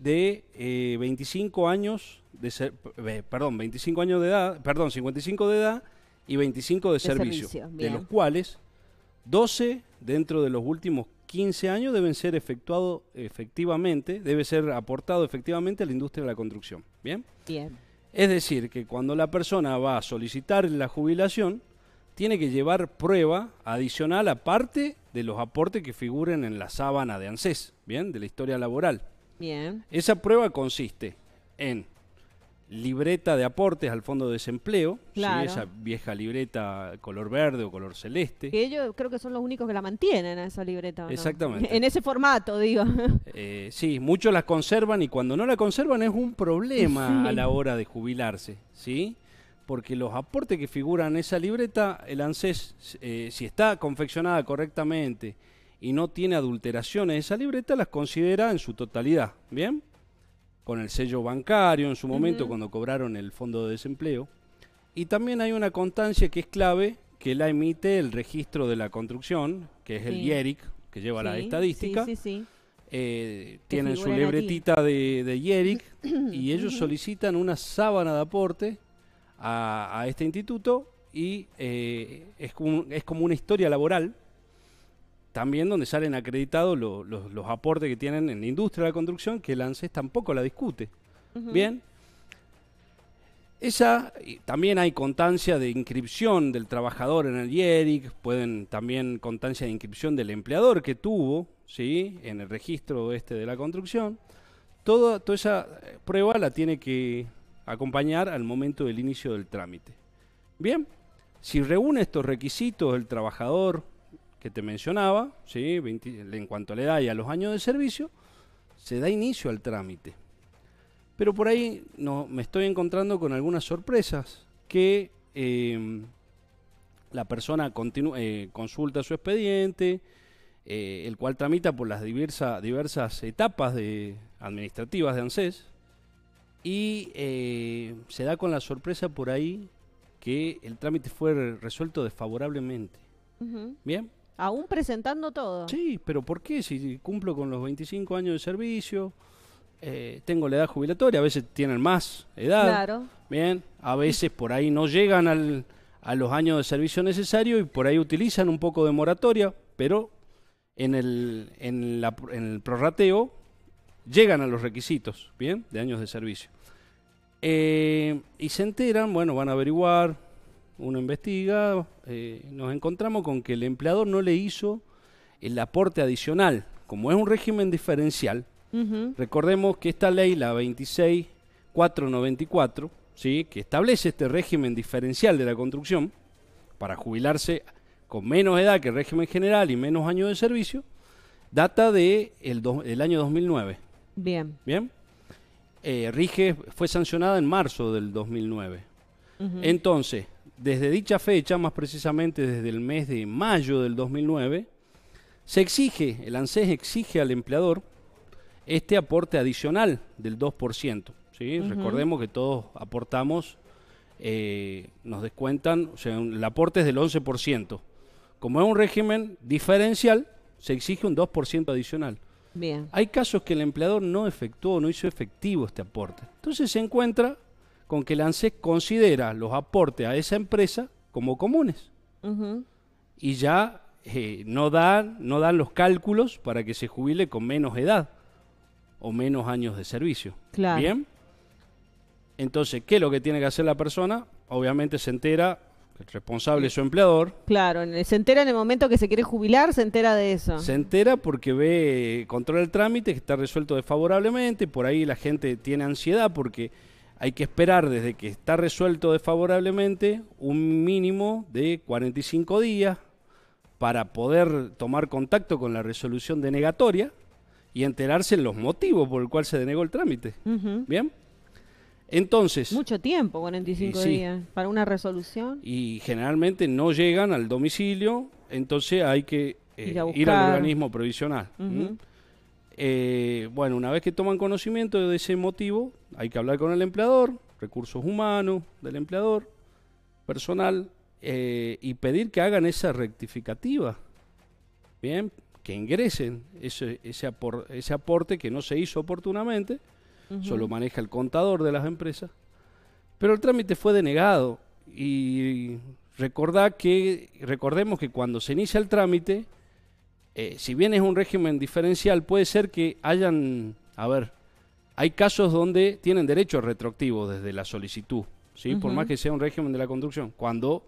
de 25 eh, años de ser, eh, años de edad, perdón, 55 de edad y 25 de, servicio, de los cuales 12 dentro de los últimos 15 años deben ser efectuados efectivamente, debe ser aportado efectivamente a la industria de la construcción, ¿bien? Bien. Es decir, que cuando la persona va a solicitar la jubilación, tiene que llevar prueba adicional aparte de los aportes que figuren en la sábana de ANSES, ¿bien? De la historia laboral. Bien. Esa prueba consiste en libreta de aportes al fondo de desempleo, esa vieja libreta color verde o color celeste. Que ellos creo que son los únicos que la mantienen a esa libreta. Exactamente. En ese formato, digo. Eh, sí, muchos las conservan y cuando no la conservan es un problema a la hora de jubilarse, ¿sí? Porque los aportes que figuran en esa libreta, el ANSES, eh, si está confeccionada correctamente y no tiene adulteraciones, esa libreta las considera en su totalidad, ¿bien? Con el sello bancario en su momento cuando cobraron el fondo de desempleo. Y también hay una constancia que es clave, que la emite el registro de la construcción, que es el IERIC, que lleva la estadística. Eh, tienen su libretita de, de, y ellos solicitan una sábana de aporte a, este instituto y eh, es, es como una historia laboral también donde salen acreditados los aportes que tienen en la industria de la construcción, que el ANSES tampoco la discute. Bien. Esa, también hay constancia de inscripción del trabajador en el IERIC, pueden también constancia de inscripción del empleador que tuvo, ¿sí? En el registro este de la construcción. toda esa eh, prueba la tiene que acompañar al momento del inicio del trámite. Bien, si reúne estos requisitos el trabajador, que te mencionaba, ¿sí? en cuanto a la edad y a los años de servicio, se da inicio al trámite. Pero por ahí no, me estoy encontrando con algunas sorpresas que em, la persona eh, consulta su expediente, eh, el cual tramita por las diversas etapas administrativas de ANSES, y eh, se da con la sorpresa por ahí que el trámite fue resuelto desfavorablemente. Bien, Aún presentando todo. Sí, pero ¿por qué? Si cumplo con los 25 años de servicio, eh, tengo la edad jubilatoria, a veces tienen más edad. Claro. Bien, a veces por ahí no llegan al, a los años de servicio necesarios y por ahí utilizan un poco de moratoria, pero en el, en, el prorrateo llegan a los requisitos, ¿bien? De años de servicio. Eh, y se enteran, bueno, van a averiguar, uno investiga, eh, nos encontramos con que el empleador no le hizo el aporte adicional. Como es un régimen diferencial, recordemos que esta ley, la 26494, ¿sí? que establece este régimen diferencial de la construcción para jubilarse con menos edad que el régimen general y menos años de servicio, data de el del año 2009. Bien. Bien. Eh, rige, fue sancionada en marzo del 2009. Entonces, desde dicha fecha, más precisamente desde el mes de mayo del 2009, se exige, el ANSES exige al empleador este aporte adicional del 2%. Recordemos que todos aportamos, eh, nos descuentan, sea, el aporte es del 11%. Como es un régimen diferencial, se exige un 2% adicional. Bien. Hay casos que el empleador no efectuó, no hizo efectivo este aporte. Entonces se encuentra con que el ANSES considera los aportes a esa empresa como comunes. Y ya eh, no, dan, no dan los cálculos para que se jubile con menos edad o menos años de servicio. Claro. ¿Bien? Entonces, ¿qué es lo que tiene que hacer la persona? Obviamente se entera el responsable es su empleador. Claro, se entera en el momento que se quiere jubilar, se entera de eso. Se entera porque ve, eh, controla el trámite, que está resuelto desfavorablemente, por ahí la gente tiene ansiedad porque hay que esperar desde que está resuelto desfavorablemente un mínimo de 45 días para poder tomar contacto con la resolución denegatoria y enterarse los motivos por el cual se denegó el trámite. ¿Bien? Entonces... Mucho tiempo, 45 días, para una resolución. Y generalmente no llegan al domicilio, entonces hay que eh, ir, al organismo provisional. Eh, bueno, una vez que toman conocimiento de ese motivo, hay que hablar con el empleador, recursos humanos del empleador, personal, eh, y pedir que hagan esa rectificativa. Bien, que ingresen ese, aporte que no se hizo oportunamente, solo maneja el contador de las empresas, pero el trámite fue denegado y que, recordemos que cuando se inicia el trámite, eh, si bien es un régimen diferencial, puede ser que hayan, a ver, hay casos donde tienen derechos retroactivos desde la solicitud, ¿sí? por más que sea un régimen de la construcción, cuando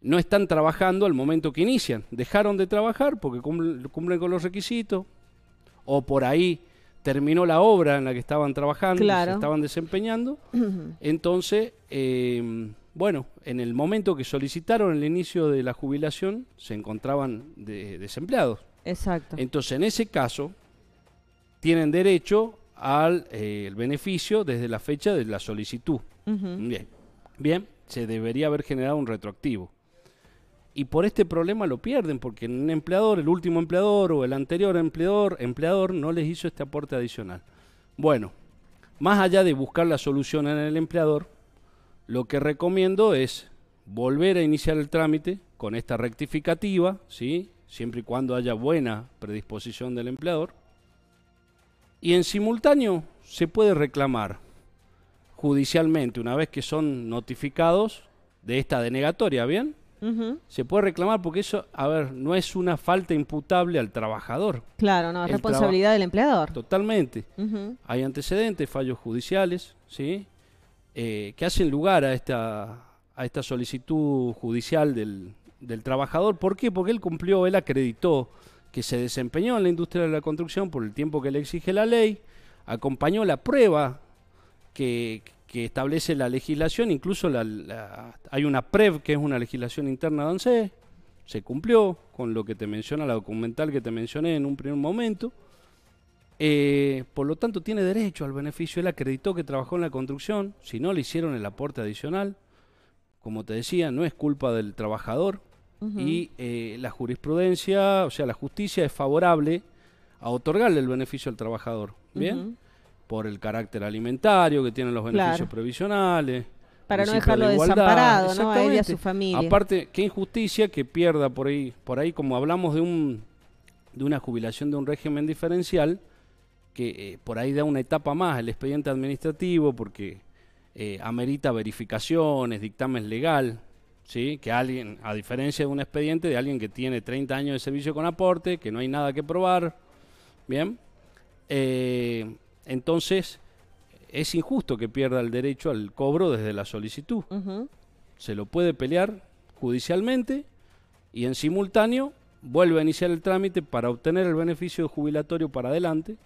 no están trabajando al momento que inician, dejaron de trabajar porque cumplen, con los requisitos, o por ahí terminó la obra en la que estaban trabajando, se estaban desempeñando. Entonces, eh, bueno, en el momento que solicitaron el inicio de la jubilación, se encontraban desempleados. Exacto. Entonces, en ese caso, tienen derecho al eh, beneficio desde la fecha de la solicitud. Bien. Bien, se debería haber generado un retroactivo. Y por este problema lo pierden, porque un empleador, el último empleador o el anterior empleador, empleador no les hizo este aporte adicional. Bueno, más allá de buscar la solución en el empleador, lo que recomiendo es volver a iniciar el trámite con esta rectificativa, ¿sí? siempre y cuando haya buena predisposición del empleador. Y en simultáneo se puede reclamar judicialmente, una vez que son notificados de esta denegatoria, ¿bien? Se puede reclamar porque eso, a ver, no es una falta imputable al trabajador. Claro, no, es responsabilidad del empleador. Totalmente. Hay antecedentes, fallos judiciales, ¿sí? Eh, que hacen lugar a esta, a esta solicitud judicial del, del trabajador. ¿Por qué? Porque él cumplió, él acreditó que se desempeñó en la industria de la construcción por el tiempo que le exige la ley, acompañó la prueba que, establece la legislación, incluso la, hay una PREV, que es una legislación interna de ANSES, e, se cumplió con lo que te menciona la documental que te mencioné en un primer momento. Eh, por lo tanto, tiene derecho al beneficio. Él acreditó que trabajó en la construcción. Si no le hicieron el aporte adicional, como te decía, no es culpa del trabajador, y eh, la jurisprudencia, o sea, la justicia es favorable a otorgarle el beneficio al trabajador, ¿bien? Por el carácter alimentario que tienen los beneficios provisionales. Para no dejarlo desamparado, ¿no? A él y a su familia. Aparte, qué injusticia que pierda por ahí, por ahí como hablamos de, un, de una jubilación de un régimen diferencial, que eh, por ahí da una etapa más el expediente administrativo porque eh, amerita verificaciones, dictamen legal, ¿sí? que alguien, a diferencia de un expediente de alguien que tiene 30 años de servicio con aporte, que no hay nada que probar, ¿bien? Eh, entonces, es injusto que pierda el derecho al cobro desde la solicitud. Se lo puede pelear judicialmente y en simultáneo vuelve a iniciar el trámite para obtener el beneficio jubilatorio para adelante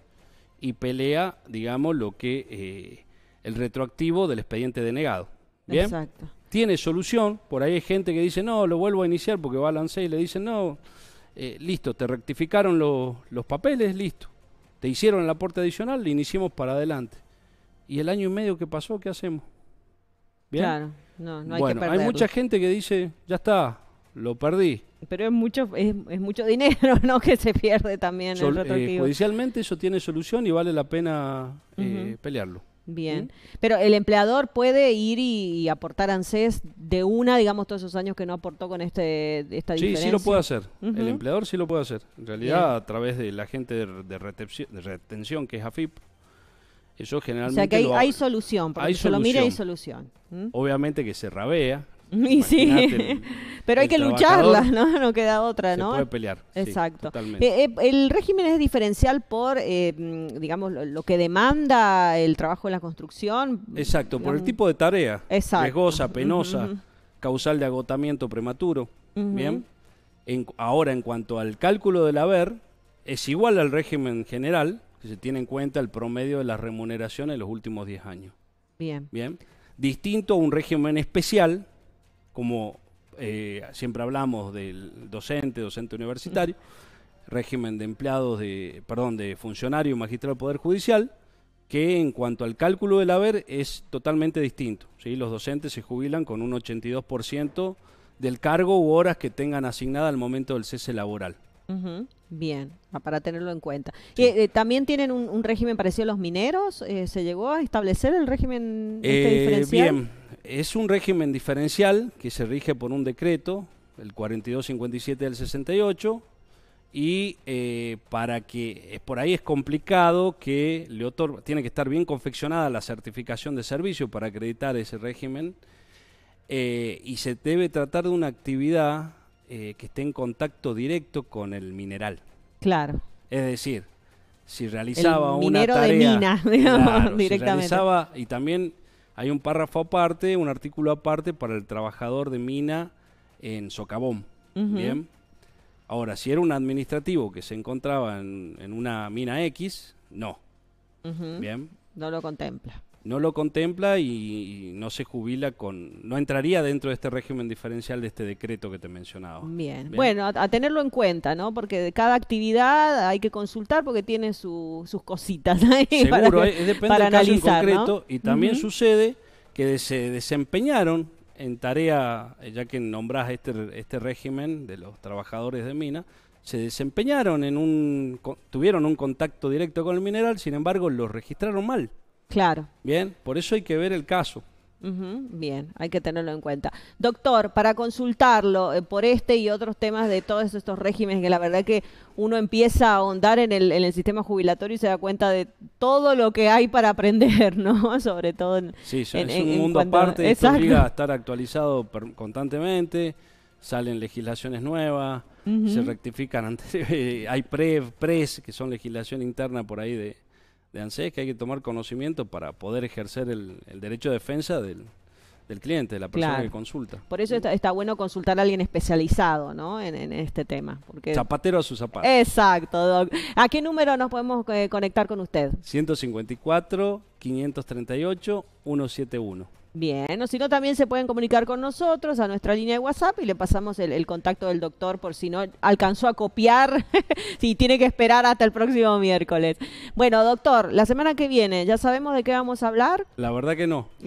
y pelea, digamos, lo que eh, el retroactivo del expediente denegado. Exacto tiene solución. Por ahí hay gente que dice, no, lo vuelvo a iniciar porque va a y le dicen, no, eh, listo, te rectificaron los papeles, listo. Te hicieron el aporte adicional, le iniciamos para adelante. ¿Y el año y medio que pasó, qué hacemos? Claro, no, no hay bueno, Hay mucha gente que dice, ya está, lo perdí. Pero es mucho, es, mucho dinero, ¿no? Que se pierde también el eh, judicialmente eso tiene solución y vale la pena eh, pelearlo. Bien. Pero el empleador puede ir y, aportar ANSES de una, digamos, todos esos años que no aportó con este, esta diferencia. Sí, sí lo puede hacer. El empleador sí lo puede hacer. En realidad, a través de la gente de, de, retención, que es AFIP, eso generalmente. O sea que hay, solución, porque hay lo mira hay solución. ¿Mm? Obviamente que se rabea, sí. Pero hay que lucharlas, ¿no? No queda otra, ¿no? Se puede pelear. Exacto. Eh, eh, el régimen es diferencial por, eh, digamos, lo, que demanda el trabajo en la construcción. Exacto, por el tipo de tarea. Exacto. Riesgosa, penosa, causal de agotamiento prematuro. Bien. ahora, en cuanto al cálculo del haber, es igual al régimen general, que se tiene en cuenta el promedio de las remuneraciones en los últimos 10 años. Bien. Bien. Distinto a un régimen especial como eh, siempre hablamos del docente, docente universitario, régimen de empleados, de, perdón, de funcionario magistrado del Poder Judicial, que en cuanto al cálculo del haber es totalmente distinto. ¿sí? Los docentes se jubilan con un 82% del cargo u horas que tengan asignada al momento del cese laboral. Bien, para tenerlo en cuenta. Eh, eh, ¿También tienen un, régimen parecido a los mineros? Eh, ¿Se llegó a establecer el régimen este diferencial? Bien, es un régimen diferencial que se rige por un decreto, el 4257 del 68, y para que, por ahí es complicado que le tiene que estar bien confeccionada la certificación de servicio para acreditar ese régimen, y se debe tratar de una actividad eh, que esté en contacto directo con el mineral. Claro. Es decir, si realizaba el una tarea. De mina, directamente. y también hay un párrafo aparte, un artículo aparte para el trabajador de mina en Socavón. Bien. Ahora, si era un administrativo que se encontraba en, una mina X, no. Bien. No lo contempla no lo contempla y no se jubila con, no entraría dentro de este régimen diferencial de este decreto que te mencionaba. Bien, bueno, a, tenerlo en cuenta, ¿no? Porque de cada actividad hay que consultar porque tiene sus cositas ahí Seguro, eh, depende en concreto y también sucede que se desempeñaron en tarea, eh, ya que nombras este, este régimen de los trabajadores de mina, se desempeñaron en un, tuvieron un contacto directo con el mineral, sin embargo lo registraron mal. Claro. Bien, por eso hay que ver el caso. bien, hay que tenerlo en cuenta. Doctor, para consultarlo eh, por este y otros temas de todos estos regímenes, que la verdad que uno empieza a ahondar en el, en el sistema jubilatorio y se da cuenta de todo lo que hay para aprender, ¿no? Sobre todo en. Sí, es un mundo aparte, esto obliga a estar actualizado constantemente, salen legislaciones nuevas, se rectifican antes, hay pre, pres, que son legislación interna por ahí de, de es que hay que tomar conocimiento para poder ejercer el, derecho de defensa del, cliente, de la persona que consulta. Por eso está, bueno consultar a alguien especializado, ¿no? En, este tema. Porque... Zapatero a su zapato. Exacto, doc. ¿A qué número nos podemos eh, conectar con usted? 154 538 171. Bien, o si no, también se pueden comunicar con nosotros a nuestra línea de WhatsApp y le pasamos el, contacto del doctor por si no alcanzó a copiar, si tiene que esperar hasta el próximo miércoles. Bueno, doctor, la semana que viene, ¿ya sabemos de qué vamos a hablar? La verdad que no.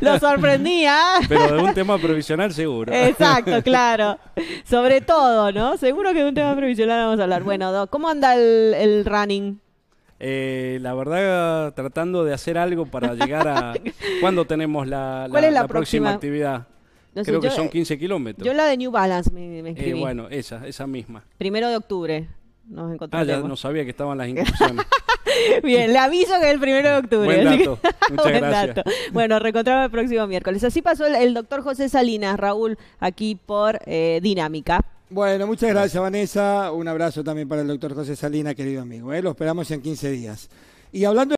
Lo sorprendía. ¿ah? Pero de un tema provisional seguro. Exacto, claro. Sobre todo, ¿no? Seguro que de un tema provisional vamos a hablar. Bueno, ¿cómo anda el, el running? Eh, la verdad, tratando de hacer algo para llegar a... ¿Cuándo tenemos la, la, próxima? actividad? Creo que son 15 eh, kilómetros. Yo la de New Balance me, eh, escribí. bueno, esa, esa misma. Primero de octubre nos encontramos. Ah, ya no sabía que estaban las inscripciones Bien, le aviso que es el primero de octubre. Muchas gracias. Bueno, reencontramos el próximo miércoles. Así pasó el, doctor José Salinas, Raúl, aquí por Dinámica. Bueno, muchas gracias Vanessa. Un abrazo también para el doctor José Salina, querido amigo. ¿eh? Lo esperamos en 15 días. Y hablando